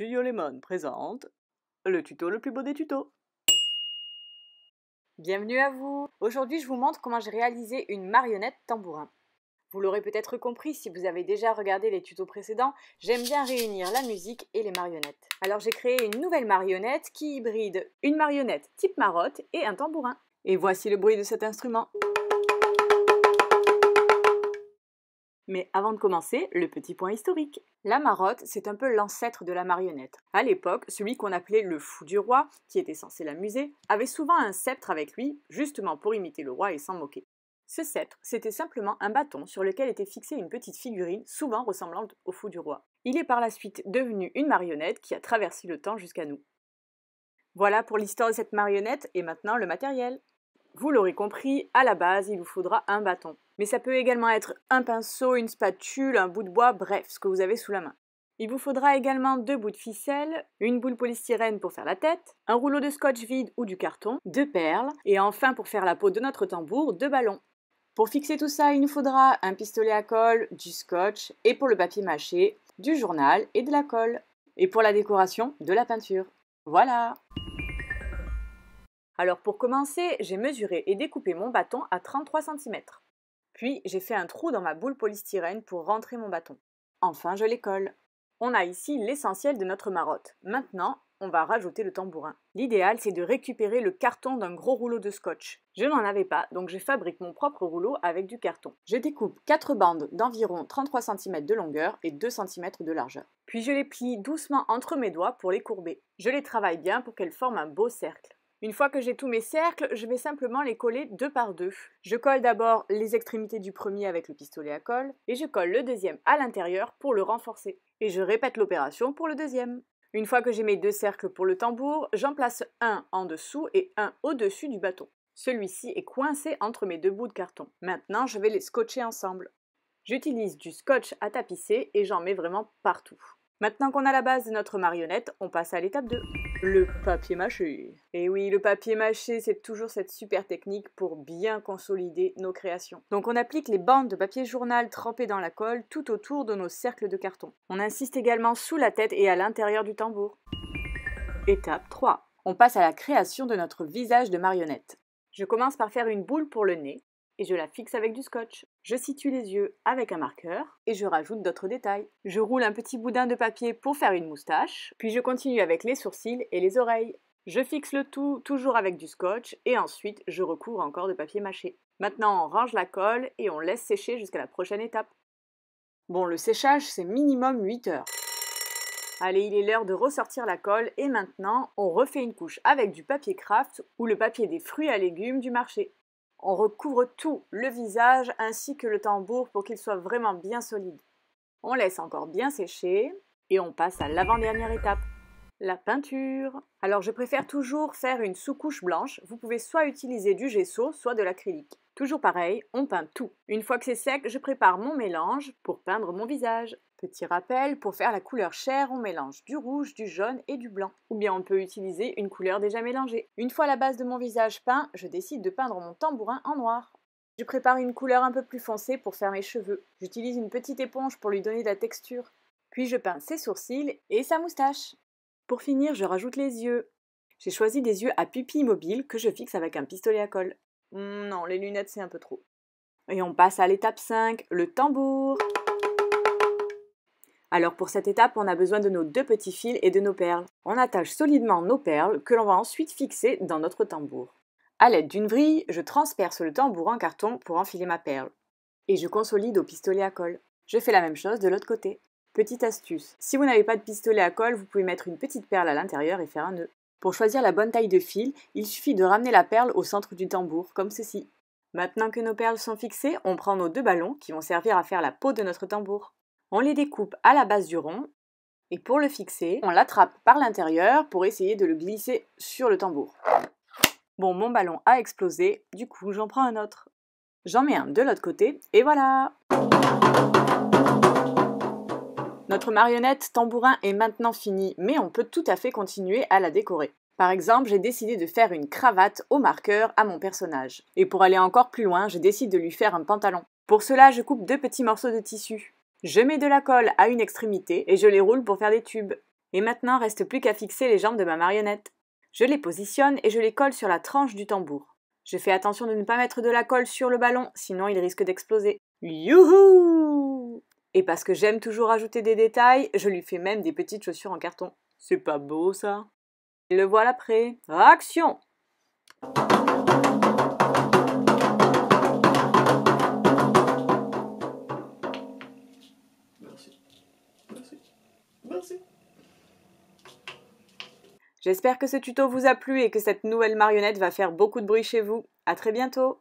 Studio Lemon présente le tuto le plus beau des tutos. Bienvenue à vous. Aujourd'hui, je vous montre comment j'ai réalisé une marionnette tambourin. Vous l'aurez peut-être compris si vous avez déjà regardé les tutos précédents, j'aime bien réunir la musique et les marionnettes. Alors j'ai créé une nouvelle marionnette qui hybride une marionnette type marotte et un tambourin. Et voici le bruit de cet instrument. Mais avant de commencer, le petit point historique. La marotte, c'est un peu l'ancêtre de la marionnette. À l'époque, celui qu'on appelait le fou du roi, qui était censé l'amuser, avait souvent un sceptre avec lui, justement pour imiter le roi et s'en moquer. Ce sceptre, c'était simplement un bâton sur lequel était fixée une petite figurine, souvent ressemblante au fou du roi. Il est par la suite devenu une marionnette qui a traversé le temps jusqu'à nous. Voilà pour l'histoire de cette marionnette et maintenant le matériel. Vous l'aurez compris, à la base, il vous faudra un bâton. Mais ça peut également être un pinceau, une spatule, un bout de bois, bref, ce que vous avez sous la main. Il vous faudra également deux bouts de ficelle, une boule polystyrène pour faire la tête, un rouleau de scotch vide ou du carton, deux perles, et enfin pour faire la peau de notre tambour, deux ballons. Pour fixer tout ça, il nous faudra un pistolet à colle, du scotch, et pour le papier mâché, du journal et de la colle. Et pour la décoration, de la peinture. Voilà alors pour commencer, j'ai mesuré et découpé mon bâton à 33 cm. Puis j'ai fait un trou dans ma boule polystyrène pour rentrer mon bâton. Enfin, je les colle. On a ici l'essentiel de notre marotte. Maintenant, on va rajouter le tambourin. L'idéal, c'est de récupérer le carton d'un gros rouleau de scotch. Je n'en avais pas, donc je fabrique mon propre rouleau avec du carton. Je découpe 4 bandes d'environ 33 cm de longueur et 2 cm de largeur. Puis je les plie doucement entre mes doigts pour les courber. Je les travaille bien pour qu'elles forment un beau cercle. Une fois que j'ai tous mes cercles, je vais simplement les coller deux par deux. Je colle d'abord les extrémités du premier avec le pistolet à colle et je colle le deuxième à l'intérieur pour le renforcer. Et je répète l'opération pour le deuxième. Une fois que j'ai mes deux cercles pour le tambour, j'en place un en dessous et un au-dessus du bâton. Celui-ci est coincé entre mes deux bouts de carton. Maintenant, je vais les scotcher ensemble. J'utilise du scotch à tapisser et j'en mets vraiment partout. Maintenant qu'on a la base de notre marionnette, on passe à l'étape 2, le papier mâché. Et oui, le papier mâché, c'est toujours cette super technique pour bien consolider nos créations. Donc on applique les bandes de papier journal trempées dans la colle tout autour de nos cercles de carton. On insiste également sous la tête et à l'intérieur du tambour. Étape 3. On passe à la création de notre visage de marionnette. Je commence par faire une boule pour le nez et je la fixe avec du scotch. Je situe les yeux avec un marqueur et je rajoute d'autres détails. Je roule un petit boudin de papier pour faire une moustache, puis je continue avec les sourcils et les oreilles. Je fixe le tout toujours avec du scotch et ensuite je recouvre encore de papier mâché. Maintenant on range la colle et on laisse sécher jusqu'à la prochaine étape. Bon, le séchage c'est minimum 8 heures. Allez, il est l'heure de ressortir la colle et maintenant on refait une couche avec du papier craft ou le papier des fruits à légumes du marché. On recouvre tout, le visage ainsi que le tambour pour qu'il soit vraiment bien solide. On laisse encore bien sécher et on passe à l'avant-dernière étape. La peinture. Alors je préfère toujours faire une sous-couche blanche. Vous pouvez soit utiliser du gesso, soit de l'acrylique. Toujours pareil, on peint tout. Une fois que c'est sec, je prépare mon mélange pour peindre mon visage. Petit rappel, pour faire la couleur chair, on mélange du rouge, du jaune et du blanc. Ou bien on peut utiliser une couleur déjà mélangée. Une fois la base de mon visage peint, je décide de peindre mon tambourin en noir. Je prépare une couleur un peu plus foncée pour faire mes cheveux. J'utilise une petite éponge pour lui donner de la texture. Puis je peins ses sourcils et sa moustache. Pour finir, je rajoute les yeux. J'ai choisi des yeux à pupille mobile que je fixe avec un pistolet à colle. Hmm, non, les lunettes, c'est un peu trop. Et on passe à l'étape 5, le tambour. Alors pour cette étape, on a besoin de nos deux petits fils et de nos perles. On attache solidement nos perles que l'on va ensuite fixer dans notre tambour. À l'aide d'une vrille, je transperce le tambour en carton pour enfiler ma perle. Et je consolide au pistolet à colle. Je fais la même chose de l'autre côté. Petite astuce, si vous n'avez pas de pistolet à colle, vous pouvez mettre une petite perle à l'intérieur et faire un nœud. Pour choisir la bonne taille de fil, il suffit de ramener la perle au centre du tambour, comme ceci. Maintenant que nos perles sont fixées, on prend nos deux ballons qui vont servir à faire la peau de notre tambour. On les découpe à la base du rond et pour le fixer, on l'attrape par l'intérieur pour essayer de le glisser sur le tambour. Bon, mon ballon a explosé, du coup j'en prends un autre. J'en mets un de l'autre côté et voilà notre marionnette tambourin est maintenant finie, mais on peut tout à fait continuer à la décorer. Par exemple, j'ai décidé de faire une cravate au marqueur à mon personnage. Et pour aller encore plus loin, je décide de lui faire un pantalon. Pour cela, je coupe deux petits morceaux de tissu. Je mets de la colle à une extrémité et je les roule pour faire des tubes. Et maintenant, reste plus qu'à fixer les jambes de ma marionnette. Je les positionne et je les colle sur la tranche du tambour. Je fais attention de ne pas mettre de la colle sur le ballon, sinon il risque d'exploser. Youhou et parce que j'aime toujours ajouter des détails, je lui fais même des petites chaussures en carton. C'est pas beau ça Et le voilà prêt. Action Merci. Merci. Merci. J'espère que ce tuto vous a plu et que cette nouvelle marionnette va faire beaucoup de bruit chez vous. A très bientôt